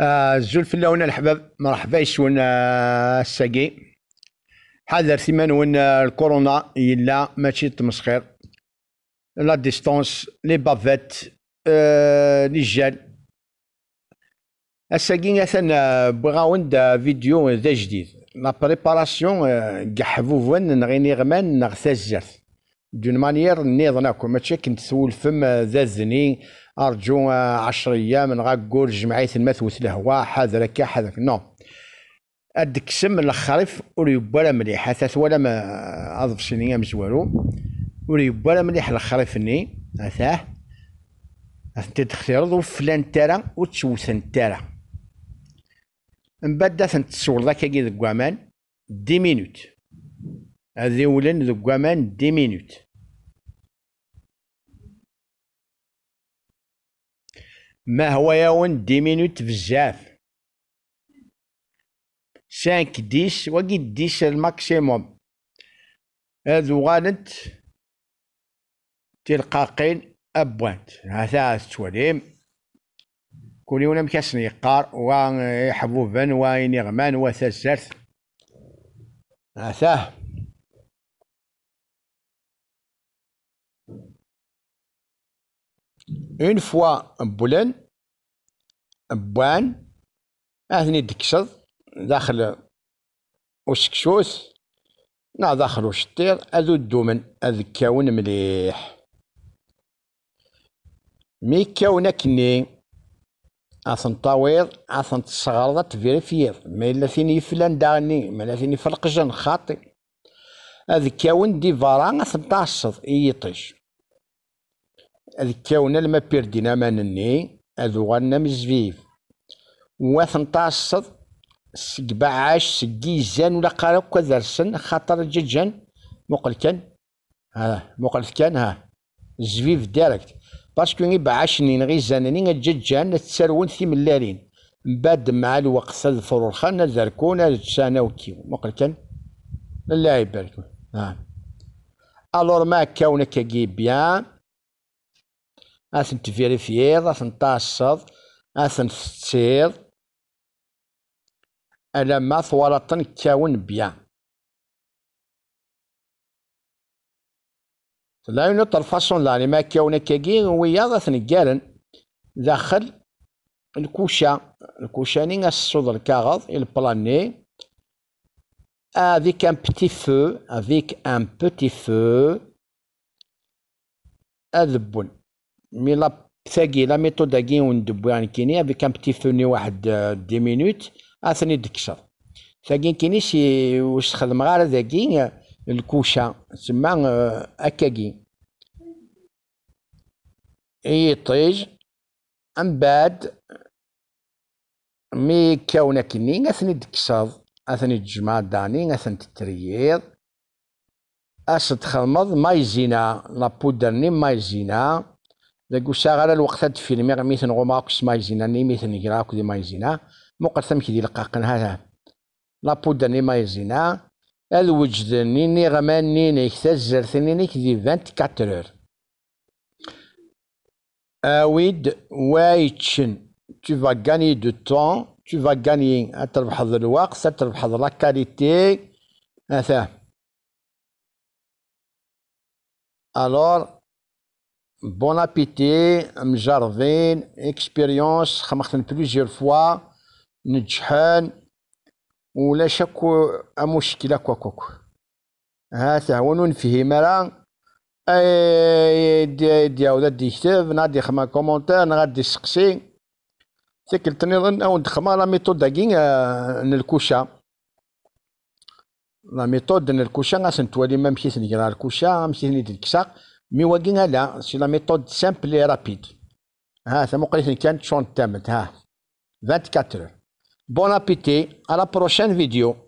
آه، الزلف في اللون الحباب مرحبا يشون آه، الساقي حذر ثمان ون آه، الكورونا يلا ماشي تمسخير لا ديستونس لي بافات لي جال الساقي مثلا وند فيديو ذا جديد لا بريباراسيون قحفوفون نغيني غمان نغ دون مانيير نيض ناكو ماشي كنت تسول فم آه، ذا ارجو آه، عشر ايام نغاكول جمعيه المثوس الهواء حذر كا حذر نو ادك سم الخريف ولي بلا مليح حتى ولا ما آه، اضف نيام مزوالو ولي بلا مليح الخريف ني اثاه انت تختارض فلان تارا وتشوس تارا من بعد تسول ذاك كي ديك دي مينوت اذيولن ذو قمان دي مينوت ما هو يون دي مينوت بزاف سانك ديس وقيد ديس الماكسيموم هذو غانت تلقاقين أبوانت هذا التوليم كل يوم كاسني قار وان يحبوبن وين يغمان وثزرث هذا اون فوا بولن بوان اثني دكشض داخل وسكسوس نا داخل وشطير اذو الدومن اذكاون مليح مي كاون كني اثن طاوير اثن تصغر تفيريفيض ما الا ثين يفلان داغني ما الا ثين يفلقجن خاطي اذكاون دي ديفاران اثن تعصد يطيش الكون لما بيردينا مانني أذوغنا مزفيف وثنطاش عاش سقي سقيزان ولا قارب كذرسن خاطر ججان مقل كان ها مقل كان ها زفيف ديريكت باسكو بعاش نين غي زانني ججان تسرون في ملارين بعد مع الوقت الفرخان ذركون السنة وكيو مقل كان لا يبارك ها الور ما كونك كي بيان اثن تفيري فييض اثن تاسض اثن تسيض الا ما ثورطن كاون بيان لا ينطر فاسون لاني ما كاون كاكي وياض اثن كارن داخل الكوشا الكوشاني الصود الكاغض البلاني افيك ان بتي فو افيك ان بتي فو اذبون مي لا ثاقي لا ميثود وندبو يعني كيني افيك ان بتي فوني واحد آه، دي مينوت اثني دكشر ثاقي كيني شي واش تخدم غير ذاكي آه، الكوشا تسمى آه، اي يطيج ام بعد مي كاونا كني اثني دكشر اثني تجمع داني اثني تترييض اش تخلمض ما يجينا لابودرني ما يجينا داك الساعه الوقت هاد الفيلم غير ميثن غوما سمايزينا مايزينا ني ميثن كرا دي مايزينا مقر ثمك دي لقاقن هذا لابود ني مايزينا الوجد ني غمان ني ني كتزر ثني ني دي 24 اور اويد وايتشن tu vas gagner du temps tu vas gagner تربحض الوقت تربح لا كاليتي اثاه الور بون ابيتي مجاربين اكسبيريونس خمختن بليزيور فوا نجحان ولا ا مشكلة كوكوك ها هو نفهم راه اي دي دي كتاب نادي خما كومونتير نغادي سقسي تكلت تنظن او دخما لا ميثود داكين نلكوشا لا ميثود نلكوشا غاسن توالي ما مشيت نقرا الكوشا مشيت ندير الكساق Mais voilà, c'est la méthode simple et rapide. Ça, 24 heures. Bon appétit. À la prochaine vidéo.